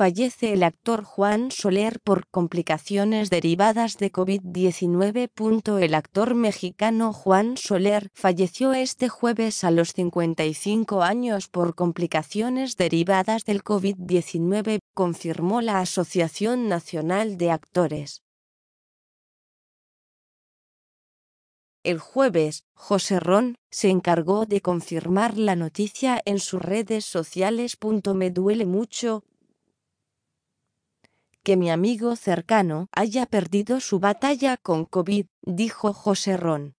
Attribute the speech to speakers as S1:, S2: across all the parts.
S1: Fallece el actor Juan Soler por complicaciones derivadas de COVID-19. El actor mexicano Juan Soler falleció este jueves a los 55 años por complicaciones derivadas del COVID-19, confirmó la Asociación Nacional de Actores. El jueves, José Ron se encargó de confirmar la noticia en sus redes sociales. Me duele mucho que mi amigo cercano haya perdido su batalla con COVID, dijo José Ron.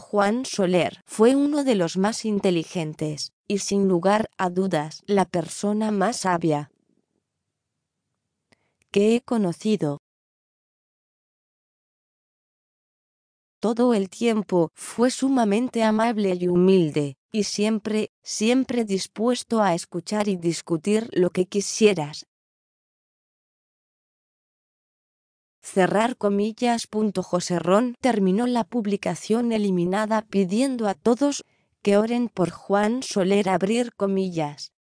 S1: Juan Soler fue uno de los más inteligentes, y sin lugar a dudas la persona más sabia que he conocido. Todo el tiempo fue sumamente amable y humilde, y siempre, siempre dispuesto a escuchar y discutir lo que quisieras. Cerrar comillas. terminó la publicación eliminada pidiendo a todos que oren por Juan Soler abrir comillas.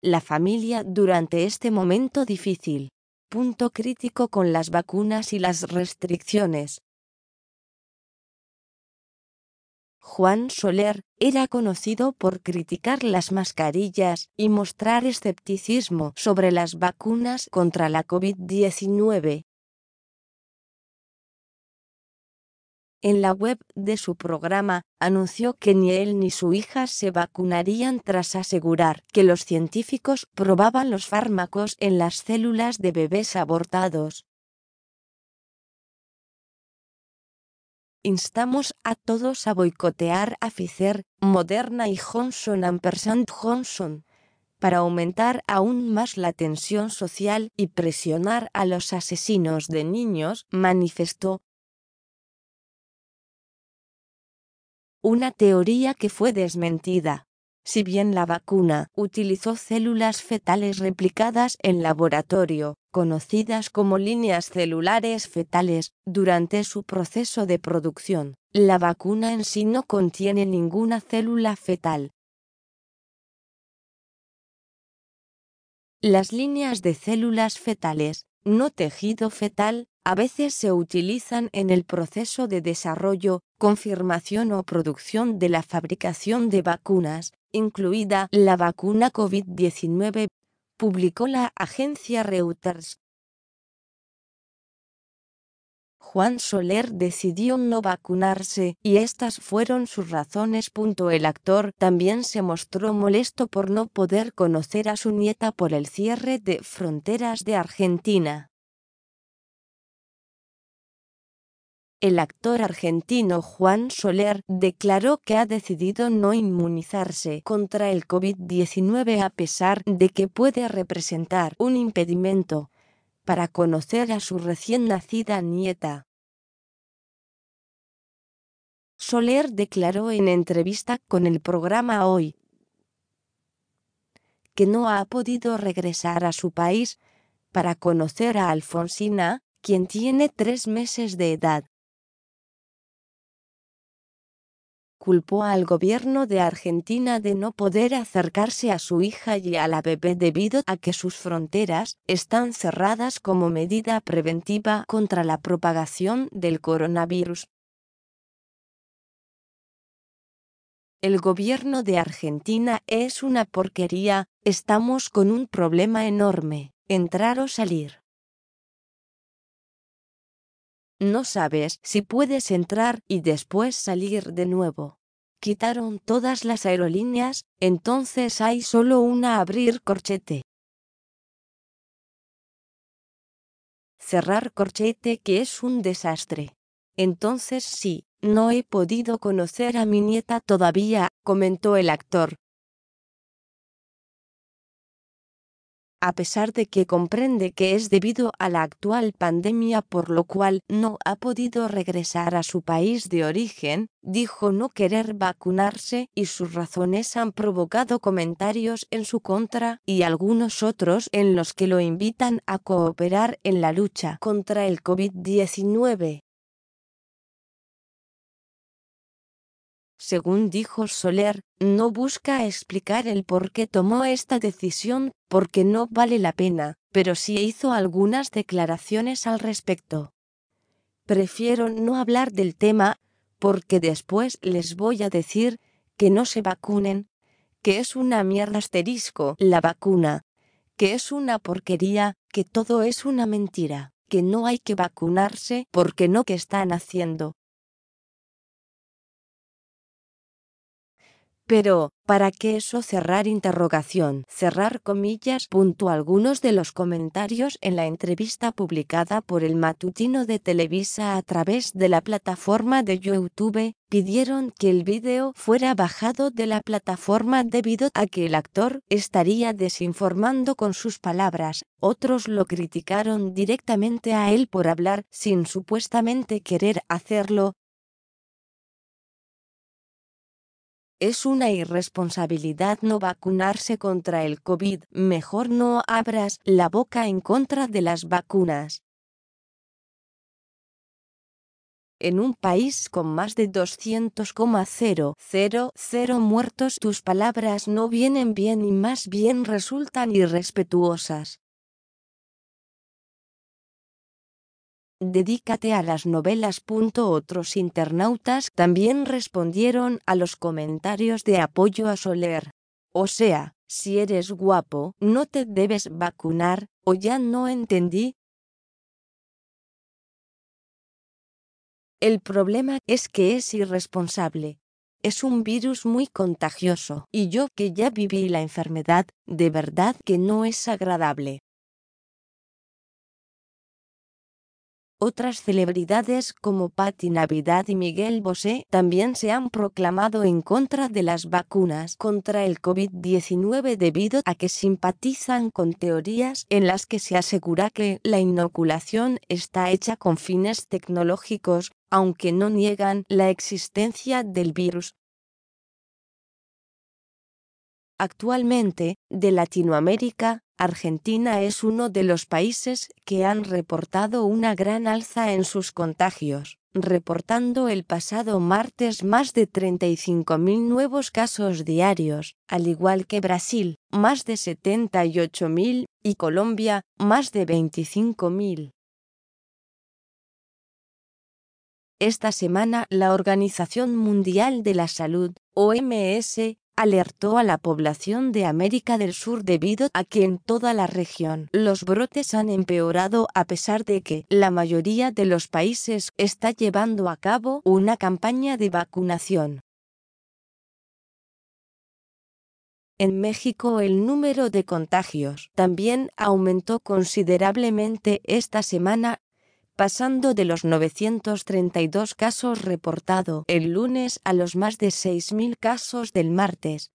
S1: La familia durante este momento difícil. Punto crítico con las vacunas y las restricciones. Juan Soler, era conocido por criticar las mascarillas y mostrar escepticismo sobre las vacunas contra la COVID-19. En la web de su programa, anunció que ni él ni su hija se vacunarían tras asegurar que los científicos probaban los fármacos en las células de bebés abortados. instamos a todos a boicotear a Pfizer, Moderna y Johnson Ampersand Johnson para aumentar aún más la tensión social y presionar a los asesinos de niños, manifestó. Una teoría que fue desmentida. Si bien la vacuna utilizó células fetales replicadas en laboratorio, conocidas como líneas celulares fetales, durante su proceso de producción. La vacuna en sí no contiene ninguna célula fetal. Las líneas de células fetales, no tejido fetal, a veces se utilizan en el proceso de desarrollo, confirmación o producción de la fabricación de vacunas, incluida la vacuna COVID-19 publicó la agencia Reuters. Juan Soler decidió no vacunarse, y estas fueron sus razones. El actor también se mostró molesto por no poder conocer a su nieta por el cierre de fronteras de Argentina. El actor argentino Juan Soler declaró que ha decidido no inmunizarse contra el COVID-19 a pesar de que puede representar un impedimento para conocer a su recién nacida nieta. Soler declaró en entrevista con el programa Hoy que no ha podido regresar a su país para conocer a Alfonsina, quien tiene tres meses de edad. culpó al gobierno de Argentina de no poder acercarse a su hija y a la bebé debido a que sus fronteras están cerradas como medida preventiva contra la propagación del coronavirus. El gobierno de Argentina es una porquería, estamos con un problema enorme, entrar o salir. No sabes si puedes entrar y después salir de nuevo. Quitaron todas las aerolíneas, entonces hay solo una abrir corchete. Cerrar corchete que es un desastre. Entonces sí, no he podido conocer a mi nieta todavía, comentó el actor, a pesar de que comprende que es debido a la actual pandemia por lo cual no ha podido regresar a su país de origen, dijo no querer vacunarse y sus razones han provocado comentarios en su contra y algunos otros en los que lo invitan a cooperar en la lucha contra el COVID-19. Según dijo Soler, no busca explicar el por qué tomó esta decisión, porque no vale la pena, pero sí hizo algunas declaraciones al respecto. Prefiero no hablar del tema, porque después les voy a decir que no se vacunen, que es una mierda asterisco la vacuna, que es una porquería, que todo es una mentira, que no hay que vacunarse porque no que están haciendo. Pero, ¿para qué eso cerrar interrogación? Cerrar comillas. Punto algunos de los comentarios en la entrevista publicada por el matutino de Televisa a través de la plataforma de YouTube, pidieron que el vídeo fuera bajado de la plataforma debido a que el actor estaría desinformando con sus palabras. Otros lo criticaron directamente a él por hablar sin supuestamente querer hacerlo, Es una irresponsabilidad no vacunarse contra el COVID. Mejor no abras la boca en contra de las vacunas. En un país con más de 200,000 muertos tus palabras no vienen bien y más bien resultan irrespetuosas. Dedícate a las novelas. Otros internautas también respondieron a los comentarios de apoyo a Soler. O sea, si eres guapo, no te debes vacunar, o ya no entendí. El problema es que es irresponsable. Es un virus muy contagioso, y yo que ya viví la enfermedad, de verdad que no es agradable. Otras celebridades como Patti Navidad y Miguel Bosé también se han proclamado en contra de las vacunas contra el COVID-19 debido a que simpatizan con teorías en las que se asegura que la inoculación está hecha con fines tecnológicos, aunque no niegan la existencia del virus. Actualmente, de Latinoamérica, Argentina es uno de los países que han reportado una gran alza en sus contagios, reportando el pasado martes más de 35.000 nuevos casos diarios, al igual que Brasil, más de 78.000, y Colombia, más de 25.000. Esta semana la Organización Mundial de la Salud, OMS, alertó a la población de América del Sur debido a que en toda la región los brotes han empeorado a pesar de que la mayoría de los países está llevando a cabo una campaña de vacunación. En México el número de contagios también aumentó considerablemente esta semana pasando de los 932 casos reportado el lunes a los más de 6.000 casos del martes,